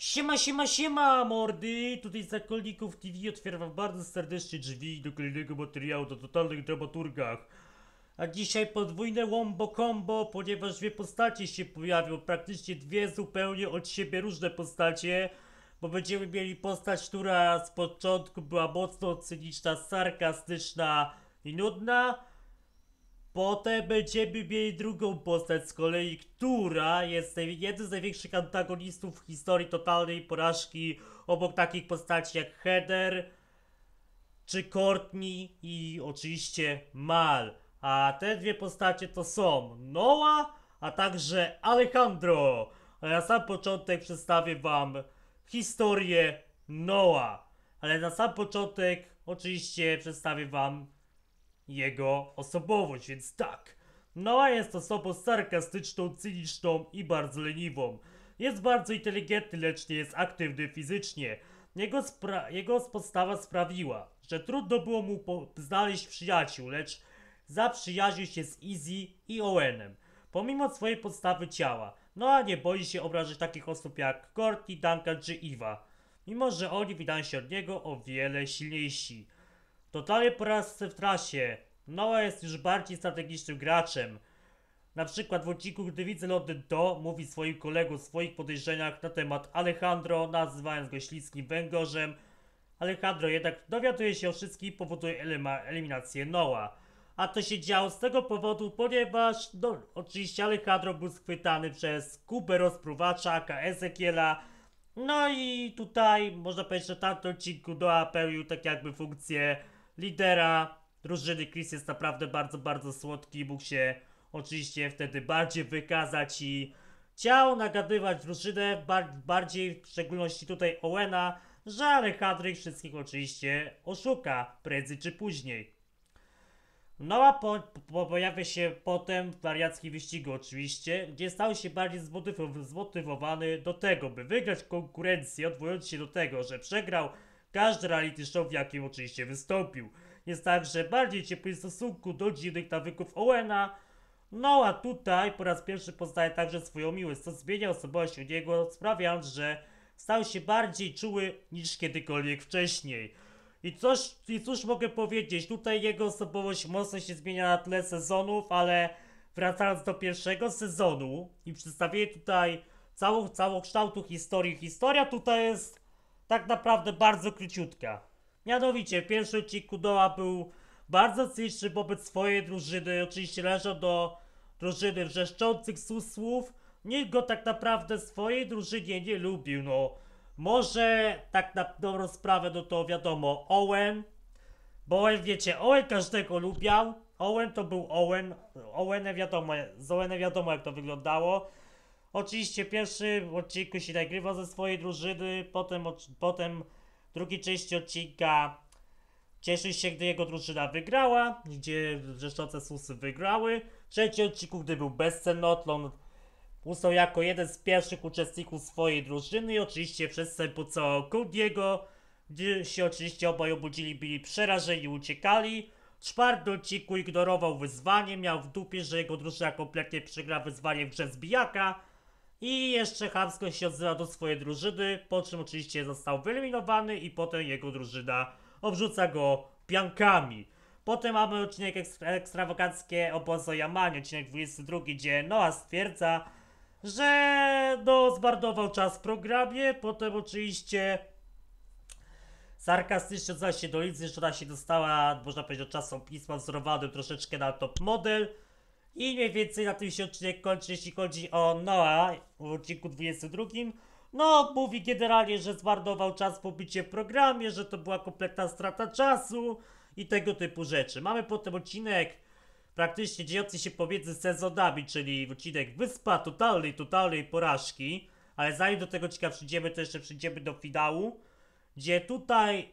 Siema, siema, siema, mordy! Tutaj Zakolników TV otwieram bardzo serdecznie drzwi do kolejnego materiału do totalnych dramaturgach. A dzisiaj podwójne łombo combo, ponieważ dwie postacie się pojawią, praktycznie dwie zupełnie od siebie różne postacie, bo będziemy mieli postać, która z początku była mocno cyniczna, sarkastyczna i nudna, Potem będziemy mieli drugą postać z kolei, która jest jednym z największych antagonistów w historii totalnej porażki obok takich postaci jak Heather, czy Courtney i oczywiście Mal. A te dwie postacie to są Noah, a także Alejandro. A na sam początek przedstawię wam historię Noah. Ale na sam początek oczywiście przedstawię wam jego osobowość, więc tak. Noah jest osobą sarkastyczną, cyniczną i bardzo leniwą. Jest bardzo inteligentny, lecz nie jest aktywny fizycznie. Jego, spra jego postawa sprawiła, że trudno było mu znaleźć przyjaciół, lecz zaprzyjaźnił się z Izzy i Owenem. Pomimo swojej podstawy ciała, Noah nie boi się obrażać takich osób jak Courtney, Duncan czy Iwa, mimo że oni wydają się od niego o wiele silniejsi. Totalnie raz w trasie. Noah jest już bardziej strategicznym graczem. Na przykład w odcinku, gdy widzę Londyn do, mówi swoim kolegom o swoich podejrzeniach na temat Alejandro, nazywając go śliskim węgorzem. Alejandro jednak dowiaduje się o wszystkim i powoduje eliminację Noa. A to się działo z tego powodu, ponieważ no, oczywiście Alejandro był schwytany przez Kubę rozpruwacza, aka Ezekiela. No i tutaj można powiedzieć, że w tamtym odcinku do pełnił tak jakby funkcję lidera drużyny Chris jest naprawdę bardzo, bardzo słodki. Mógł się oczywiście wtedy bardziej wykazać i chciał nagadywać drużynę, bardziej w szczególności tutaj Owena, że Alejandryk wszystkich oczywiście oszuka prędzej czy później. No a po, po, pojawia się potem wariacki wyścig oczywiście, gdzie stał się bardziej zmotyw, zmotywowany do tego, by wygrać konkurencję, odwołując się do tego, że przegrał każdy reality show, w jakim oczywiście wystąpił. Jest także bardziej ciepły w stosunku do dziwnych nawyków Owena, no a tutaj po raz pierwszy poznaje także swoją miłość, co zmienia osobowość u niego, sprawiając, że stał się bardziej czuły niż kiedykolwiek wcześniej. I, coś, I cóż mogę powiedzieć, tutaj jego osobowość mocno się zmienia na tle sezonów, ale wracając do pierwszego sezonu i przedstawię tutaj całą, całą kształtu historii. Historia tutaj jest tak naprawdę bardzo króciutka. Mianowicie w pierwszym odcinku Doła był bardzo cyniczny wobec swojej drużyny, oczywiście należał do drużyny wrzeszczących susłów. Nikt go tak naprawdę swojej drużynie nie lubił, no. Może tak na dobrą sprawę, no to wiadomo, Owen, bo Owen, wiecie, Owen każdego lubiał. Owen to był Owen, Owen wiadomo, z Owenem wiadomo jak to wyglądało. Oczywiście pierwszy odcinku się nagrywa ze swojej drużyny, potem, potem drugi części odcinka cieszył się, gdy jego drużyna wygrała, gdzie rzeszące susy wygrały. trzeci odcinku, gdy był bezcenotlon, ustał jako jeden z pierwszych uczestników swojej drużyny i oczywiście wszyscy pocałował Kubiego, gdy się oczywiście obaj obudzili, byli przerażeni, uciekali. czwarty odcinku ignorował wyzwanie, miał w dupie, że jego drużyna kompletnie przegra wyzwanie w grze zbijaka i jeszcze chamsko się odzywa do swojej drużyny, po czym oczywiście został wyeliminowany i potem jego drużyna obrzuca go piankami. Potem mamy odcinek ekstra ekstrawaganckie obozo Yamani, odcinek 22, gdzie Noah stwierdza, że no zbardował czas w programie, potem oczywiście sarkastycznie odzywa się do Lizy, że ona się dostała, można powiedzieć, od czasu pisma wzorowanym troszeczkę na top model. I mniej więcej na tym się odcinek kończy, jeśli chodzi o Noa w odcinku 22. No, mówi generalnie, że zmarnował czas po bicie w programie, że to była kompletna strata czasu i tego typu rzeczy. Mamy potem odcinek praktycznie dziejący się pomiędzy sezonami, czyli odcinek Wyspa totalnej, totalnej porażki. Ale zanim do tego odcinka przyjdziemy, to jeszcze przyjdziemy do finału, gdzie tutaj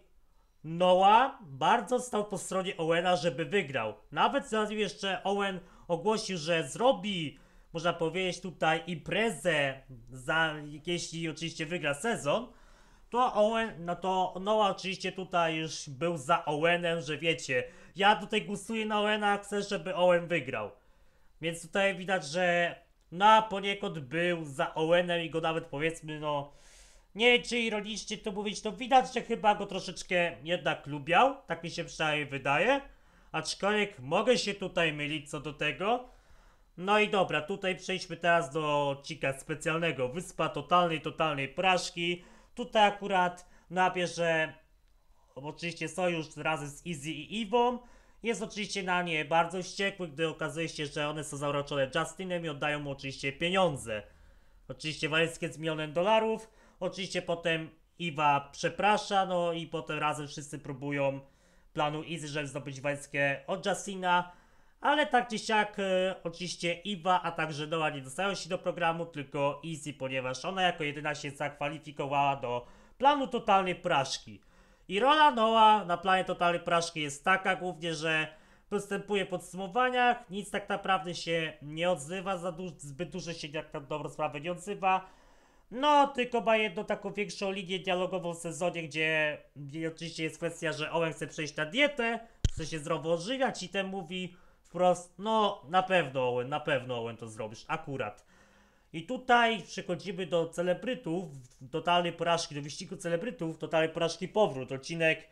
Noah bardzo stał po stronie Owena, żeby wygrał. Nawet zanim jeszcze Owen ogłosił, że zrobi, można powiedzieć tutaj, imprezę, za, jeśli oczywiście wygra sezon, to Owen, no to Noah oczywiście tutaj już był za Owenem, że wiecie, ja tutaj głosuję na Owena, chcę, żeby Owen wygrał. Więc tutaj widać, że na no, poniekąd był za Owenem i go nawet powiedzmy, no nie wiem, czy ironicznie to mówić, to widać, że chyba go troszeczkę jednak lubiał, tak mi się przynajmniej wydaje aczkolwiek mogę się tutaj mylić co do tego. No i dobra, tutaj przejdźmy teraz do odcinka specjalnego. Wyspa totalnej, totalnej praszki. Tutaj akurat nabierze oczywiście sojusz razem z Easy i Iwą. Jest oczywiście na nie bardzo wściekły, gdy okazuje się, że one są zauroczone Justinem i oddają mu oczywiście pieniądze. Oczywiście walizkę z milionem dolarów. Oczywiście potem Iwa przeprasza, no i potem razem wszyscy próbują planu Izzy, żeby zdobyć wojskie od Justina, ale tak czy siak e, oczywiście Iwa, a także Noa nie dostają się do programu, tylko Izzy, ponieważ ona jako jedyna się zakwalifikowała do planu totalnej praszki. I rola Noa na planie totalnej praszki jest taka głównie, że postępuje w podsumowaniach, nic tak naprawdę się nie odzywa, za du zbyt dużo się jak na dobrą sprawę nie odzywa, no, tylko ma jedną taką większą linię dialogową w sezonie, gdzie, oczywiście jest kwestia, że Owen chce przejść na dietę, chce się zdrowo ożywiać i ten mówi wprost, no na pewno Owen, na pewno Owen to zrobisz, akurat. I tutaj przechodzimy do celebrytów, totalnej porażki, do wyścigu celebrytów, totalnej porażki powrót, odcinek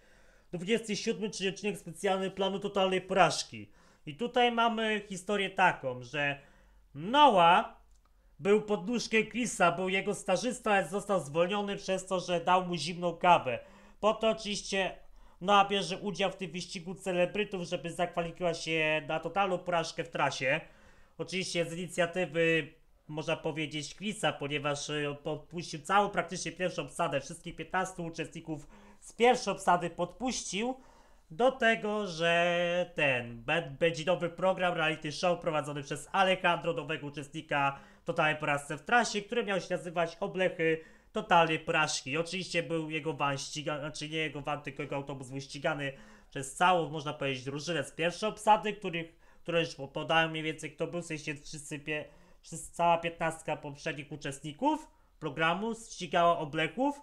27, czyli odcinek specjalny planu totalnej porażki. I tutaj mamy historię taką, że Noah był pod nóżkiem Chrisa, był jego stażysta, ale został zwolniony przez to, że dał mu zimną kawę. Po to oczywiście Noa bierze udział w tym wyścigu celebrytów, żeby zakwalifikować się na totalną porażkę w trasie. Oczywiście z inicjatywy, można powiedzieć, Chrisa, ponieważ e, podpuścił całą praktycznie pierwszą obsadę, wszystkich 15 uczestników z pierwszej obsady podpuścił. Do tego, że ten będzie nowy program reality show prowadzony przez Alejandro, nowego uczestnika totalnej porażce w trasie, który miał się nazywać Oblechy totalnej porażki. oczywiście był jego van ścigany, znaczy nie jego van, tylko jego autobus był ścigany przez całą, można powiedzieć, drużynę z pierwszej obsady, których, które już podałem mniej więcej kto był, w sensie wszyscy, pie, wszyscy, cała piętnastka poprzednich uczestników programu ścigała Oblechów.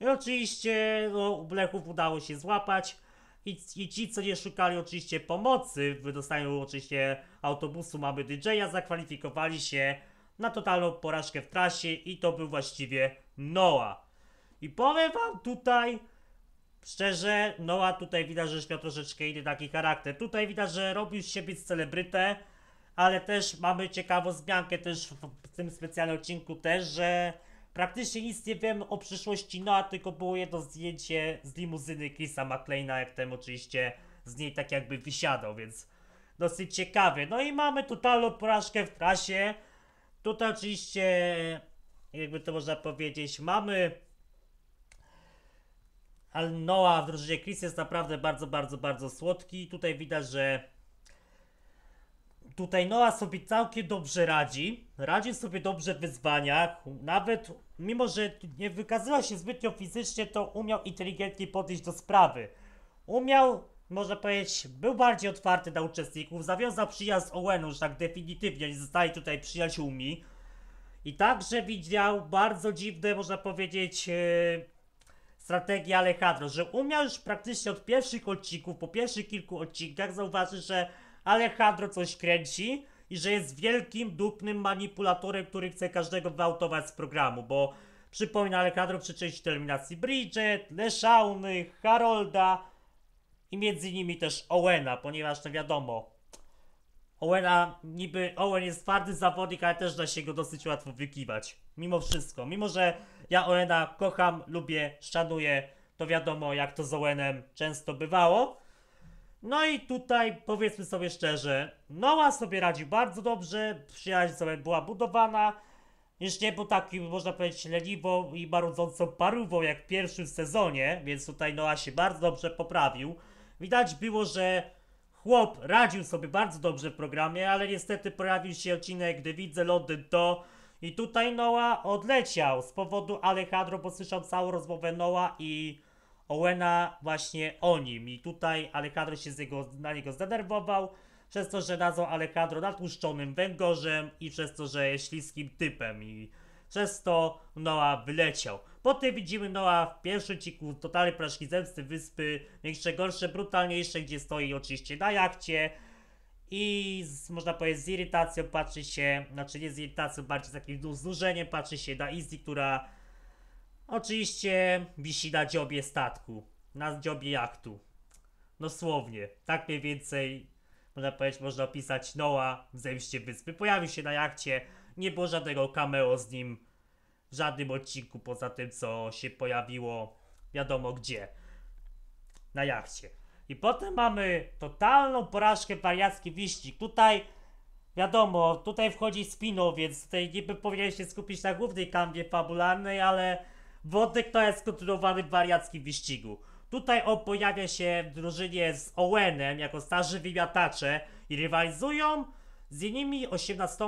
I oczywiście no, Oblechów udało się złapać. I, I, ci, co nie szukali oczywiście pomocy w wydostaniu oczywiście autobusu mamy DJ-a, zakwalifikowali się na totalną porażkę w trasie i to był właściwie Noah. I powiem wam tutaj, szczerze, Noah tutaj widać, że miał troszeczkę inny taki charakter. Tutaj widać, że robił z siebie celebrytę, ale też mamy ciekawą zmiankę też w tym specjalnym odcinku też, że praktycznie nic nie wiem o przyszłości Noah tylko było jedno zdjęcie z limuzyny Chrisa McLeana, jak ten oczywiście z niej tak jakby wysiadał, więc dosyć ciekawie. No i mamy totalną porażkę w trasie, Tutaj oczywiście, jakby to można powiedzieć, mamy ale Noah w drużynie Chris jest naprawdę bardzo, bardzo, bardzo słodki. Tutaj widać, że tutaj Noah sobie całkiem dobrze radzi. Radzi sobie dobrze w wyzwaniach. Nawet mimo, że nie wykazywał się zbytnio fizycznie, to umiał inteligentnie podejść do sprawy. Umiał można powiedzieć, był bardziej otwarty dla uczestników, zawiązał przyjazd Owenu, że tak definitywnie zostaje zostali tutaj przyjaciółmi. I także widział bardzo dziwne, można powiedzieć, yy, e, strategię Alejandro, że umiał już praktycznie od pierwszych odcinków, po pierwszych kilku odcinkach zauważyć, że Alejandro coś kręci i że jest wielkim, dupnym manipulatorem, który chce każdego gwałtować z programu, bo przypomina Alejandro przy części terminacji Bridget, Leszauny, Harolda, i między nimi też Owena, ponieważ no wiadomo, Owena, niby Owen jest twardy zawodnik, ale też da się go dosyć łatwo wykiwać. Mimo wszystko, mimo że ja Owena kocham, lubię, szanuję, to wiadomo jak to z Owenem często bywało. No i tutaj powiedzmy sobie szczerze, Noah sobie radził bardzo dobrze, przyjaźń sobie była budowana, już nie był takim, można powiedzieć, leniwą i marudzącą parówą jak w pierwszym sezonie, więc tutaj Noah się bardzo dobrze poprawił. Widać było, że chłop radził sobie bardzo dobrze w programie, ale niestety pojawił się odcinek, gdy widzę lody to. I tutaj Noah odleciał z powodu Alejandro, bo słyszał całą rozmowę Noa i Owena właśnie o nim. I tutaj Alejandro się z jego, na niego zdenerwował, przez to, że nazwał Alejandro natłuszczonym węgorzem i przez to, że jest śliskim typem. I przez to Noah wyleciał. Potem widzimy Noah w pierwszym ciku totalnej porażki zemsty wyspy, większe, gorsze, brutalniejsze, gdzie stoi oczywiście na jachcie i z, można powiedzieć z irytacją patrzy się, znaczy nie z irytacją, bardziej z takim znużeniem patrzy się na Izzy, która oczywiście wisi na dziobie statku, na dziobie jachtu. Dosłownie, tak mniej więcej można powiedzieć, można opisać Noa w Zemście Wyspy. Pojawił się na jachcie, nie było żadnego cameo z nim w żadnym odcinku poza tym, co się pojawiło wiadomo gdzie. Na jachcie. I potem mamy totalną porażkę wariacki wyścig Tutaj wiadomo, tutaj wchodzi spino, więc tutaj niby powinien się skupić na głównej kanwie fabularnej, ale wodek to jest kontynuowany w wariackim wyścigu. Tutaj on pojawia się w drużynie z Owenem jako starzy wymiatacze i rywalizują z innymi 18,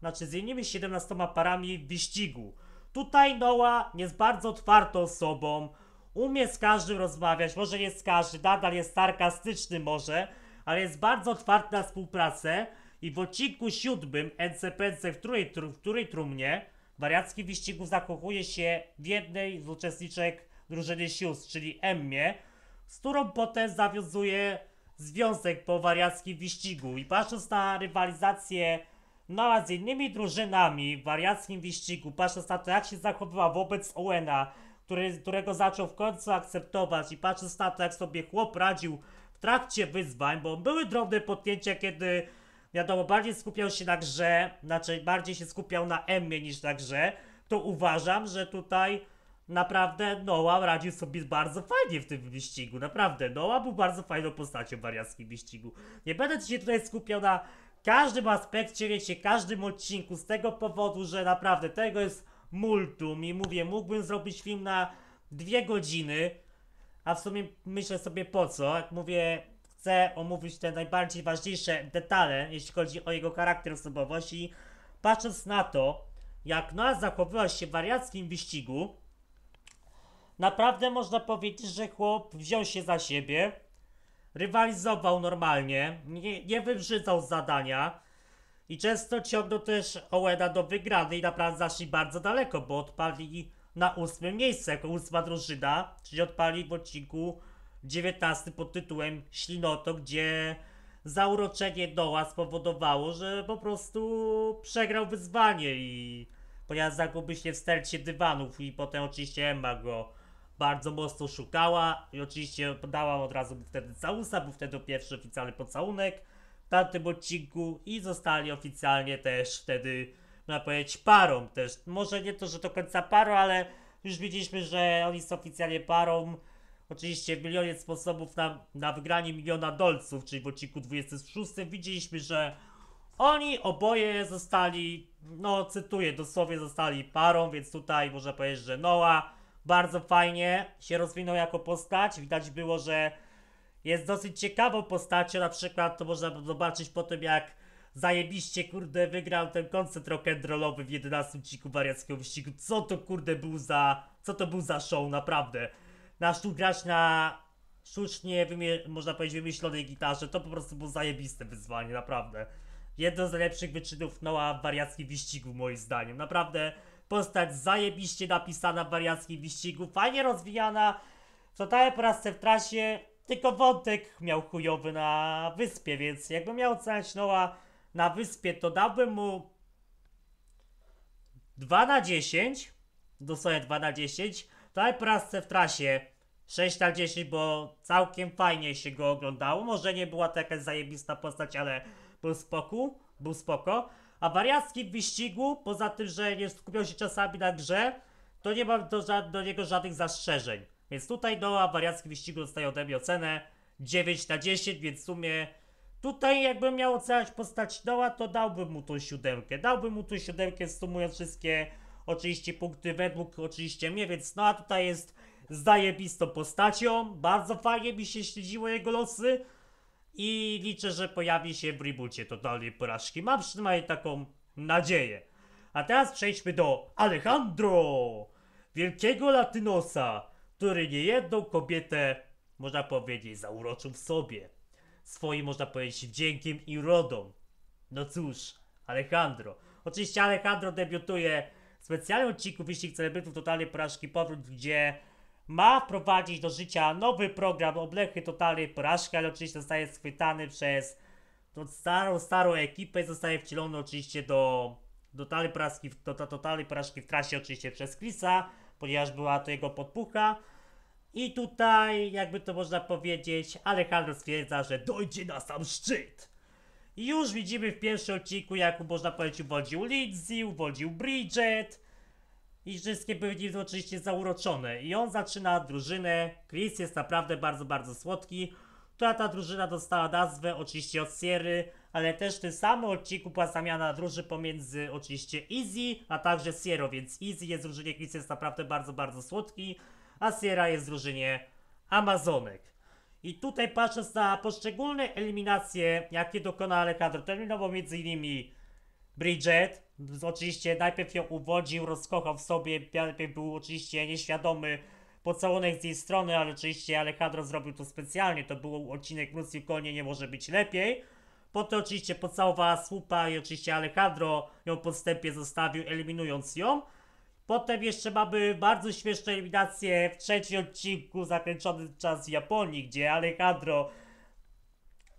znaczy z innymi 17 parami w wyścigu. Tutaj Noah jest bardzo otwartą osobą, umie z każdym rozmawiać, może nie z każdym, nadal jest sarkastyczny może, ale jest bardzo otwarty na współpracę i w odcinku siódmym NCPNC, w której, w której trumnie wariacki wyścigu zakochuje się w jednej z uczestniczek drużyny sióstr, czyli Emmie, z którą potem zawiązuje związek po wariackim wyścigu i patrząc na rywalizację Nala z innymi drużynami w wariackim wyścigu, patrząc na to jak się zachowywała wobec Owena, który, którego zaczął w końcu akceptować i patrząc na to jak sobie chłop radził w trakcie wyzwań, bo były drobne podjęcia, kiedy wiadomo, bardziej skupiał się na grze, znaczy bardziej się skupiał na Emmie niż na grze, to uważam, że tutaj naprawdę Noah radził sobie bardzo fajnie w tym wyścigu. Naprawdę, Noah był bardzo fajną postacią w wariackim wyścigu. Nie będę się tutaj skupiał na każdym aspekcie, wiecie, każdym odcinku, z tego powodu, że naprawdę tego jest multum i mówię, mógłbym zrobić film na dwie godziny, a w sumie myślę sobie po co, jak mówię, chcę omówić te najbardziej ważniejsze detale, jeśli chodzi o jego charakter, osobowość i patrząc na to, jak Noa zachowywała się w wariackim wyścigu, Naprawdę można powiedzieć, że chłop wziął się za siebie, rywalizował normalnie, nie, nie wybrzydzał z zadania i często ciągnął też Oweda do wygranej i naprawdę zaszli bardzo daleko, bo odpali na ósmym miejscu jako ósma drużyna, czyli odpali w odcinku 19 pod tytułem Ślinoto, gdzie zauroczenie doła spowodowało, że po prostu przegrał wyzwanie i ponieważ zagubił się w stercie dywanów i potem oczywiście Emma go bardzo mocno szukała i oczywiście podałam od razu wtedy całusa, był wtedy pierwszy oficjalny pocałunek w tamtym odcinku i zostali oficjalnie też wtedy, można no powiedzieć, parą też. Może nie to, że do końca parą, ale już widzieliśmy, że oni są oficjalnie parą. Oczywiście w milionie sposobów na, na wygranie miliona dolców, czyli w odcinku 26 widzieliśmy, że oni oboje zostali, no cytuję, dosłownie zostali parą, więc tutaj można powiedzieć, że Noah bardzo fajnie się rozwinął jako postać. Widać było, że jest dosyć ciekawą postacią, na przykład to można zobaczyć po tym jak zajebiście kurde wygrał ten koncert rock'n'rollowy w 11 odcinku wariackiego wyścigu. Co to kurde był za, co to był za show naprawdę. Na tu grać na sztucznie, można powiedzieć, wymyślonej gitarze, to po prostu było zajebiste wyzwanie, naprawdę. Jedno z najlepszych wyczynów Noa w wariackim wyścigu moim zdaniem, naprawdę. Postać zajebiście napisana w wariackim wyścigu, fajnie rozwijana. Totalnie po raz w trasie, tylko wątek miał chujowy na wyspie, więc jakbym miał oceniać Noa na wyspie, to dałbym mu 2 na 10. Dosłownie 2 na 10. Tutaj prasce w trasie 6 na 10, bo całkiem fajnie się go oglądało. Może nie była to jakaś zajebista postać, ale był spoko, był spoko. A wariacki w wyścigu, poza tym, że nie skupiał się czasami na grze, to nie mam do, do niego żadnych zastrzeżeń. Więc tutaj do no, a wariacki w wyścigu dostaje ode mnie ocenę 9 na 10, więc w sumie tutaj jakbym miał oceniać postać Noa, to dałbym mu tą siódemkę. Dałbym mu tą siódemkę sumując wszystkie oczywiście punkty według oczywiście mnie, więc no a tutaj jest zajebistą postacią. Bardzo fajnie mi się śledziło jego losy i liczę, że pojawi się w reboocie totalnej porażki. Mam przynajmniej taką nadzieję. A teraz przejdźmy do Alejandro, wielkiego latynosa, który niejedną kobietę, można powiedzieć, zauroczył w sobie. Swoim, można powiedzieć, wdziękiem i rodą. No cóż, Alejandro. Oczywiście Alejandro debiutuje specjalnym odcinku jeśli celebrytów totalnej porażki powrót, gdzie ma wprowadzić do życia nowy program oblechy totalnej porażki, ale oczywiście zostaje schwytany przez tą starą, starą ekipę i zostaje wcielony oczywiście do, do totalnej porażki, do, do totalnej porażki w trasie oczywiście przez Chrisa, ponieważ była to jego podpucha. I tutaj, jakby to można powiedzieć, Alejandro stwierdza, że dojdzie na sam szczyt. I już widzimy w pierwszym odcinku, jak można powiedzieć, uwodził Lindsay, uwodził Bridget, i wszystkie były nim oczywiście zauroczone. I on zaczyna drużynę. Chris jest naprawdę bardzo, bardzo słodki. Która ta drużyna dostała nazwę oczywiście od Sierry, ale też w tym samym odcinku była zamiana druży pomiędzy oczywiście Easy, a także Sierra, więc Easy jest w drużynie Chris jest naprawdę bardzo, bardzo słodki, a Sierra jest w drużynie Amazonek. I tutaj patrząc na poszczególne eliminacje, jakie dokonała Alejandro, terminowo między innymi Bridget, oczywiście najpierw ją uwodził, rozkochał w sobie, najpierw był oczywiście nieświadomy pocałunek z jej strony, ale oczywiście Alejandro zrobił to specjalnie, to był odcinek Lucy Konie nie może być lepiej. Potem oczywiście pocałowała słupa i oczywiście Alejandro ją podstępnie zostawił, eliminując ją. Potem jeszcze mamy bardzo śmieszną eliminację w trzecim odcinku zakończony czas w Japonii, gdzie Alejandro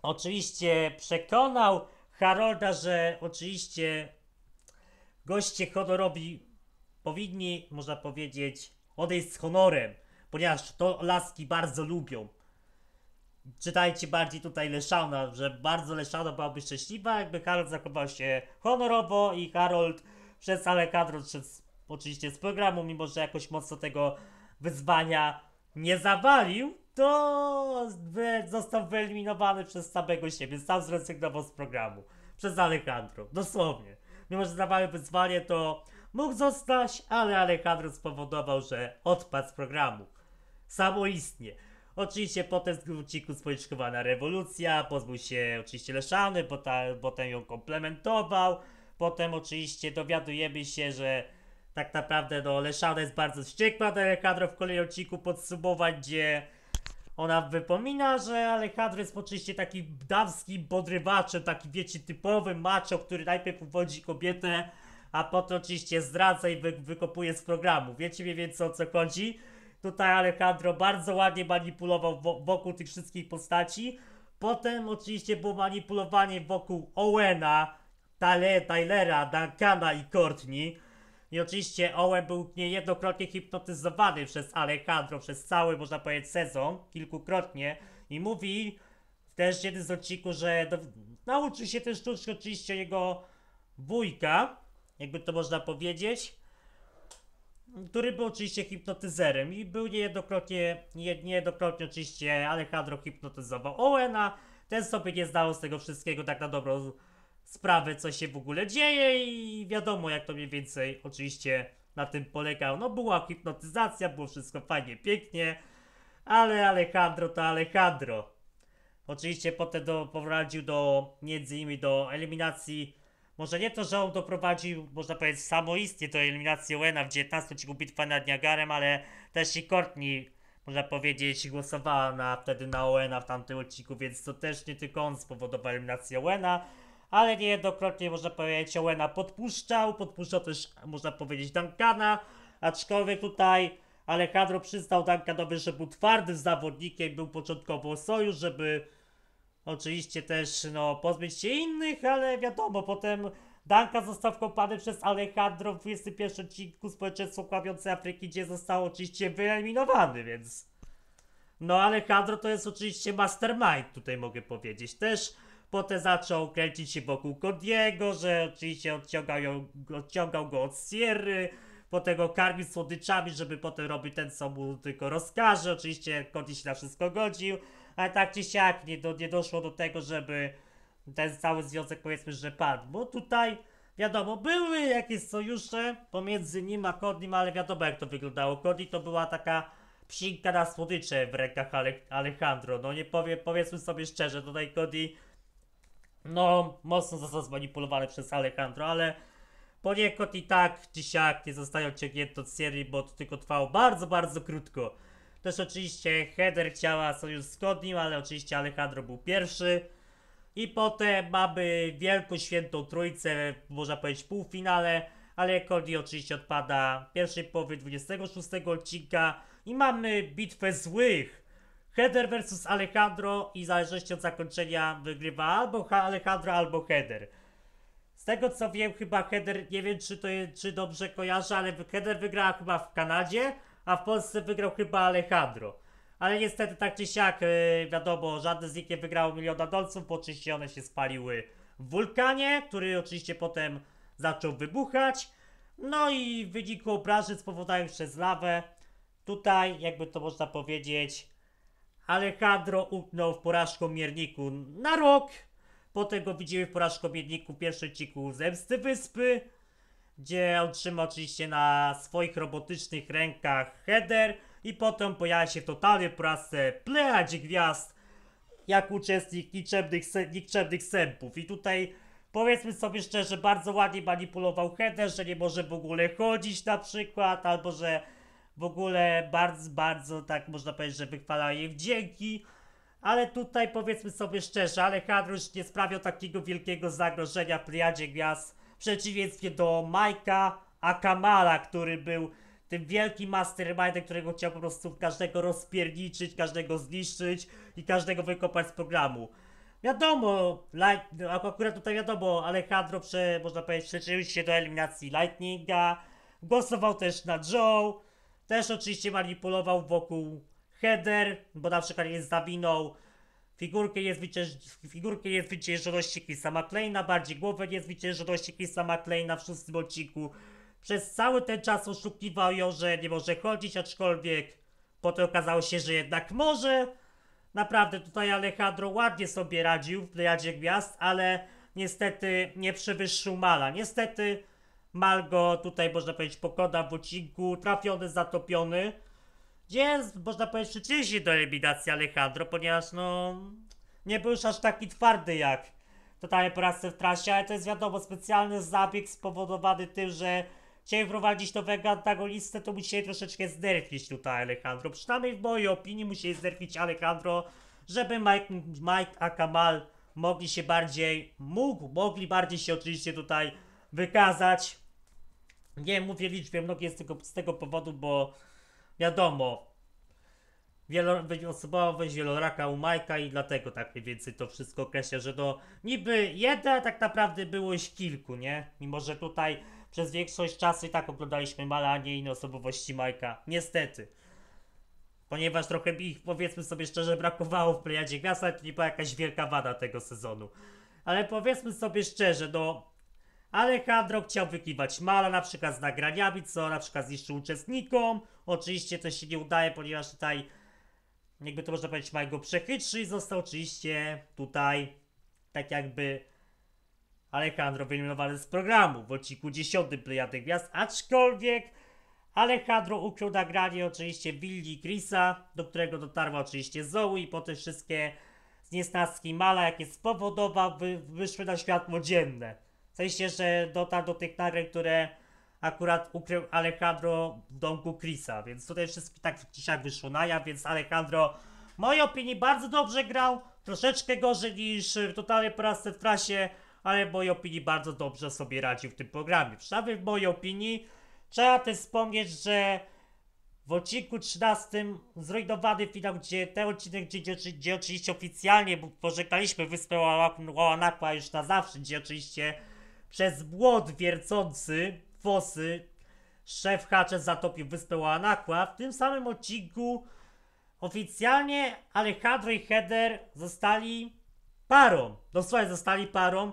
oczywiście przekonał Harolda, że oczywiście goście honorowi powinni, można powiedzieć, odejść z honorem, ponieważ to laski bardzo lubią. Czytajcie bardziej tutaj Leszana, że bardzo Leszana byłaby szczęśliwa, jakby Harold zachował się honorowo i Harold przez ale przez oczywiście z programu, mimo że jakoś mocno tego wyzwania nie zawalił, to został wyeliminowany przez samego siebie, sam zrezygnował z programu, przez Alejandro, dosłownie. Mimo, że dawały wyzwanie, to mógł zostać, ale Alejandro spowodował, że odpadł z programu. Samoistnie. Oczywiście potem z gruciku spoliczkowana rewolucja, pozbył się oczywiście Leszany, potem ją komplementował, potem oczywiście dowiadujemy się, że tak naprawdę no, Leszana jest bardzo wściekła do Alejandro w kolejnym odcinku podsumować gdzie ona wypomina, że Alejandro jest oczywiście takim damskim podrywaczem, takim wiecie typowym macho, który najpierw uwodzi kobietę, a potem oczywiście zdradza i wy wykopuje z programu. Wiecie mniej więcej o co chodzi? Tutaj Alejandro bardzo ładnie manipulował wokół tych wszystkich postaci. Potem oczywiście było manipulowanie wokół Owena, Tale, Tylera, Duncana i Courtney i oczywiście Owen był niejednokrotnie hipnotyzowany przez Alejandro przez cały, można powiedzieć, sezon, kilkukrotnie. I mówi też jeden z odcinków, że do, nauczył się też sztuczki oczywiście jego wujka, jakby to można powiedzieć, który był oczywiście hipnotyzerem i był niejednokrotnie, nie, niejednokrotnie oczywiście Alejandro hipnotyzował Owena, ten sobie nie zdał z tego wszystkiego tak na dobrą sprawę, co się w ogóle dzieje i wiadomo, jak to mniej więcej oczywiście na tym polegał. No była hipnotyzacja, było wszystko fajnie, pięknie, ale Alejandro to Alejandro. Oczywiście potem do, powrócił do, między innymi do eliminacji, może nie to, że on doprowadził, można powiedzieć, samoistnie do eliminacji Owena w 19 odcinku Bitwa nad Niagarem, ale też i Courtney, można powiedzieć, głosowała na, wtedy na Owena w tamtym odcinku, więc to też nie tylko on spowodował eliminację Owena, ale niejednokrotnie można powiedzieć Owena podpuszczał, podpuszczał też można powiedzieć Duncana, aczkolwiek tutaj Alejandro przyznał Duncanowi, że był twardym zawodnikiem, był początkowo sojusz, żeby oczywiście też no, pozbyć się innych, ale wiadomo, potem Danka został wkopany przez Alejandro w 21 odcinku Społeczeństwo Kławiące Afryki, gdzie został oczywiście wyeliminowany, więc... No Alejandro to jest oczywiście mastermind, tutaj mogę powiedzieć. Też Potem zaczął kręcić się wokół Kodiego, że oczywiście odciągał, ją, odciągał go od Sierry. Potem go karmił słodyczami, żeby potem robił ten, co mu tylko rozkaże. Oczywiście Cody się na wszystko godził. Ale tak czy siak nie, do, nie doszło do tego, żeby ten cały związek powiedzmy, że padł. Bo tutaj wiadomo, były jakieś sojusze pomiędzy nim a Kodnim, ale wiadomo jak to wyglądało. Kodni to była taka psinka na słodycze w rękach Ale Alejandro. No nie powiem, powiedzmy sobie szczerze, tutaj Cody no, mocno został zmanipulowany przez Alejandro, ale poniekąd i tak dzisiaj nie zostają ciągnięte od serii, bo to tylko trwało bardzo, bardzo krótko. Też oczywiście Heather chciała sojusz z Kodnim, ale oczywiście Alejandro był pierwszy. I potem mamy wielką świętą trójcę, można powiedzieć półfinale, ale Cody oczywiście odpada w pierwszej połowie 26 odcinka i mamy bitwę złych Header versus Alejandro i w zależności od zakończenia wygrywa albo Alejandro, albo Header. Z tego co wiem, chyba Header, nie wiem czy to czy dobrze kojarzę, ale Header wygrała chyba w Kanadzie, a w Polsce wygrał chyba Alejandro. Ale niestety tak czy siak, yy, wiadomo, żadne z nich nie wygrało miliona dolców, bo oczywiście one się spaliły w wulkanie, który oczywiście potem zaczął wybuchać. No i w wyniku obrażeń spowodowanych przez lawę, tutaj jakby to można powiedzieć, Alejandro utknął w porażką mierniku na rok. Potem go widzimy w porażką mierniku w pierwszym odcinku Zemsty Wyspy, gdzie otrzyma oczywiście na swoich robotycznych rękach header i potem pojawia się w totalnej prasce plejadzie gwiazd jak uczestnik niczebnych, se sępów. I tutaj powiedzmy sobie szczerze, bardzo ładnie manipulował header, że nie może w ogóle chodzić na przykład, albo że w ogóle bardzo, bardzo tak można powiedzieć, że wychwalają jej wdzięki. Ale tutaj powiedzmy sobie szczerze, Alejandro już nie sprawiał takiego wielkiego zagrożenia w Priadzie Gwiazd w przeciwieństwie do Majka Akamala, który był tym wielkim mastermindem, którego chciał po prostu każdego rozpierniczyć, każdego zniszczyć i każdego wykopać z programu. Wiadomo, light, no, akurat tutaj wiadomo, Alejandro, prze, można powiedzieć, przyczynił się do eliminacji Lightninga, głosował też na Joe, też oczywiście manipulował wokół header, bo na przykład jest zawinął figurkę jest, figurkę jest wyciężoności Chrisa McLeana, bardziej głowę jest wyciężoności Chrisa McLeana w szóstym odcinku. Przez cały ten czas oszukiwał ją, że nie może chodzić, aczkolwiek potem okazało się, że jednak może. Naprawdę tutaj Alejandro ładnie sobie radził w Plejadzie Gwiazd, ale niestety nie przewyższył Mala. Niestety Malgo tutaj, można powiedzieć, pokona w odcinku, trafiony, zatopiony. Gdzie, można powiedzieć, przyczynił się do eliminacji Alejandro, ponieważ no... Nie był już aż taki twardy jak totalnie porażce w trasie, ale to jest wiadomo, specjalny zabieg spowodowany tym, że chcieli wprowadzić nowego antagonistę, to musieli troszeczkę zderfić tutaj Alejandro. Przynajmniej w mojej opinii musieli zderfić Alejandro, żeby Mike, Mike Kamal mogli się bardziej, mógł, mogli bardziej się oczywiście tutaj wykazać. Nie mówię liczbie mnogiej z tego, z tego powodu, bo wiadomo, wielo, osobowość wieloraka u Majka i dlatego tak mniej więcej to wszystko określa, że to niby jeden, tak naprawdę było już kilku, nie? Mimo, że tutaj przez większość czasu i tak oglądaliśmy malanie inne osobowości Majka. Niestety. Ponieważ trochę ich, powiedzmy sobie szczerze, brakowało w Plejadzie Gwiazd, ale to nie była jakaś wielka wada tego sezonu. Ale powiedzmy sobie szczerze, no... Alejandro chciał wykiwać Mala na przykład z nagraniami, co na przykład zniszczył uczestnikom. Oczywiście to się nie udaje, ponieważ tutaj jakby to można powiedzieć ma go przechytrzy i został oczywiście tutaj tak jakby Alejandro wyeliminowany z programu w odcinku 10 Plejady Gwiazd, aczkolwiek Alejandro ukrył nagranie oczywiście Willi Chrisa, do którego dotarła oczywiście Zoe i po te wszystkie zniesnaski Mala, jakie spowodował, wyszły na światło dzienne sensie, że dotarł do tych nagrań, które akurat ukrył Alejandro w domku Chrisa, więc tutaj wszystko tak dzisiaj wyszło na jaw, więc Alejandro w mojej opinii bardzo dobrze grał, troszeczkę gorzej niż w totalnej porażce w trasie, ale w mojej opinii bardzo dobrze sobie radził w tym programie. Przynajmniej w mojej opinii trzeba też wspomnieć, że w odcinku 13 zrujnowany finał, gdzie ten odcinek, gdzie, gdzie, gdzie oczywiście oficjalnie pożegnaliśmy wyspę Ławanakła już na zawsze, gdzie oczywiście przez błot wiercący fosy szef Hatchet zatopił wyspę Łanakła. W tym samym odcinku oficjalnie Alejandro i Heather zostali parą. Dosłownie no zostali parą.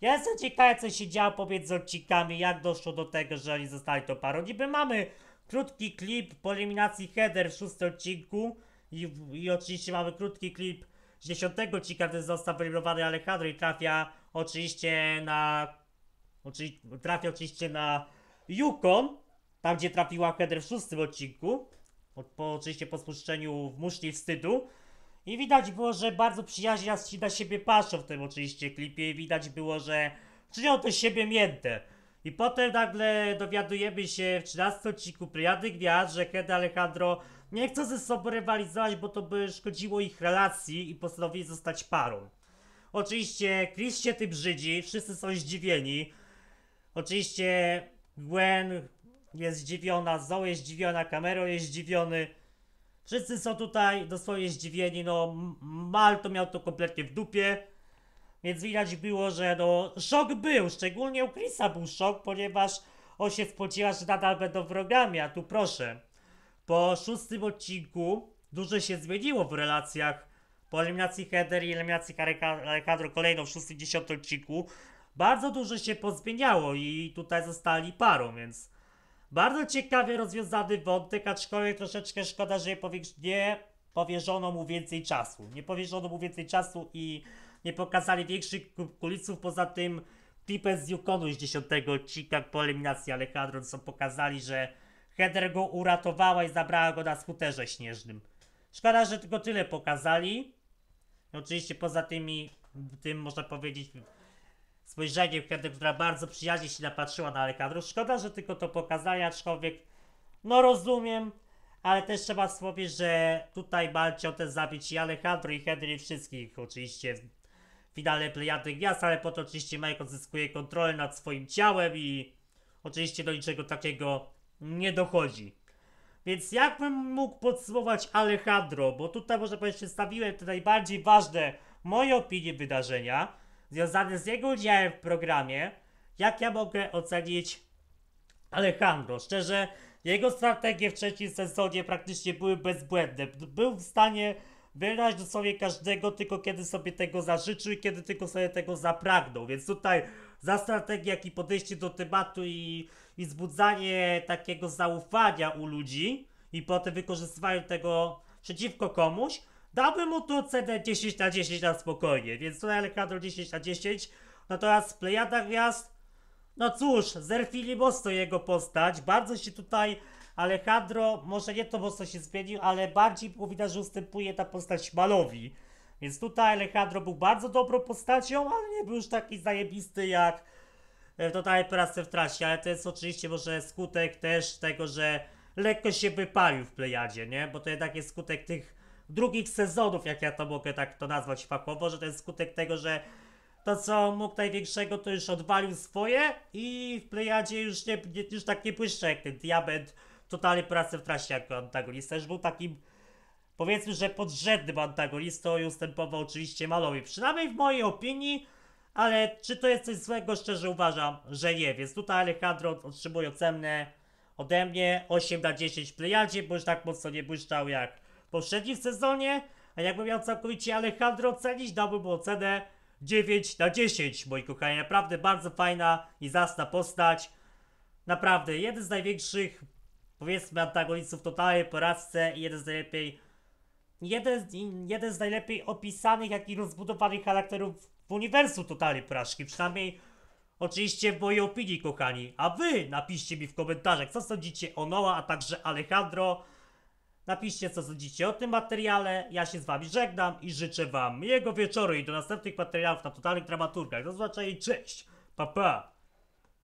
Ja jestem ciekawy, co się działo pomiędzy odcinkami, jak doszło do tego, że oni zostali to parą. Niby mamy krótki klip po eliminacji Heather w szóstym odcinku i, i oczywiście mamy krótki klip z dziesiątego odcinka, gdy został wyeliminowany Alejandro i trafia oczywiście na Oczywiście, trafię oczywiście na Yukon, tam gdzie trafiła Heather w szóstym odcinku. po, oczywiście po spuszczeniu w muszli wstydu. I widać było, że bardzo przyjaźnia na siebie patrzą w tym oczywiście klipie. I widać było, że czynią to siebie mięte. I potem nagle dowiadujemy się w 13 odcinku Pryjady Gwiazd, że Heather Alejandro nie chcą ze sobą rywalizować, bo to by szkodziło ich relacji i postanowili zostać parą. Oczywiście Chris się tym brzydzi, wszyscy są zdziwieni. Oczywiście Gwen jest zdziwiona, Zoe jest zdziwiona, Camero jest zdziwiony. Wszyscy są tutaj do swojej zdziwieni, no Mal miał to kompletnie w dupie. Więc widać było, że no szok był, szczególnie u Chrisa był szok, ponieważ on się spodziewa, że nadal będą wrogami, a tu proszę. Po szóstym odcinku dużo się zmieniło w relacjach po eliminacji Heather i eliminacji Alejandro kolejną w szóstym, dziesiątym odcinku bardzo dużo się pozmieniało i tutaj zostali parą, więc bardzo ciekawie rozwiązany wątek, aczkolwiek troszeczkę szkoda, że nie powierzono mu więcej czasu. Nie powierzono mu więcej czasu i nie pokazali większych kulisów poza tym klipem z Yukonu z 10 odcinka po eliminacji Alejandro, co pokazali, że Heather go uratowała i zabrała go na skuterze śnieżnym. Szkoda, że tylko tyle pokazali. Oczywiście poza tymi, tym można powiedzieć spojrzeniem, kiedy, która bardzo przyjaźnie się napatrzyła na Alejandro, Szkoda, że tylko to pokazali, aczkolwiek no rozumiem, ale też trzeba wspomnieć, że tutaj walczy o ten zabić i Alejandro i Henry wszystkich oczywiście w finale Plejady Gwiazd, ale po to oczywiście Michael zyskuje kontrolę nad swoim ciałem i oczywiście do niczego takiego nie dochodzi. Więc bym mógł podsumować Alejandro, bo tutaj może powiedzieć, przedstawiłem te najbardziej ważne, moje opinie, wydarzenia związane z jego udziałem w programie, jak ja mogę ocenić Alejandro? Szczerze, jego strategie w trzecim sezonie praktycznie były bezbłędne. Był w stanie wylać do sobie każdego, tylko kiedy sobie tego zażyczył i kiedy tylko sobie tego zapragnął. Więc tutaj za strategię, jak i podejście do tematu i, i zbudzanie takiego zaufania u ludzi i potem wykorzystywanie tego przeciwko komuś, Dałbym mu tu cenę 10 na 10 na spokojnie, więc tutaj Alejandro 10 na 10. Natomiast Plejada Gwiazd, no cóż, zerfili mocno jego postać. Bardzo się tutaj Alejandro, może nie to mocno się zmienił, ale bardziej widać, że ustępuje ta postać Malowi. Więc tutaj Alejandro był bardzo dobrą postacią, ale nie był już taki zajebisty jak e, tutaj pracę w trasie, ale to jest oczywiście może skutek też tego, że lekko się wypalił w plejadzie, nie? Bo to jednak jest skutek tych drugich sezonów, jak ja to mogę tak to nazwać fachowo, że to jest skutek tego, że to co mógł największego to już odwalił swoje i w plejadzie już, nie, nie, już tak nie błyszcze jak ten diament totalnie pracy w trasie jako antagonista, już był takim powiedzmy, że podrzędnym antagonistą i ustępował oczywiście Malowi, przynajmniej w mojej opinii, ale czy to jest coś złego, szczerze uważam, że nie, więc tutaj Alejandro otrzymuje ocenę ode mnie 8 na 10 plejadzie, bo już tak mocno nie błyszczał jak w sezonie, a jakbym miał całkowicie Alejandro ocenić, dałbym mu ocenę 9 na 10, moi kochani. Naprawdę bardzo fajna i zasna postać. Naprawdę, jeden z największych, powiedzmy, antagonistów totalnej poradce i jeden z najlepiej jeden, jeden z najlepiej opisanych, jak i rozbudowanych charakterów w uniwersum totalnej porażki. Przynajmniej oczywiście w mojej opinii, kochani. A wy napiszcie mi w komentarzach, co sądzicie o Noa, a także Alejandro. Napiszcie, co sądzicie o tym materiale. Ja się z wami żegnam i życzę wam miłego wieczoru i do następnych materiałów na totalnych dramaturgach. Do zobaczenia i cześć! Pa, pa!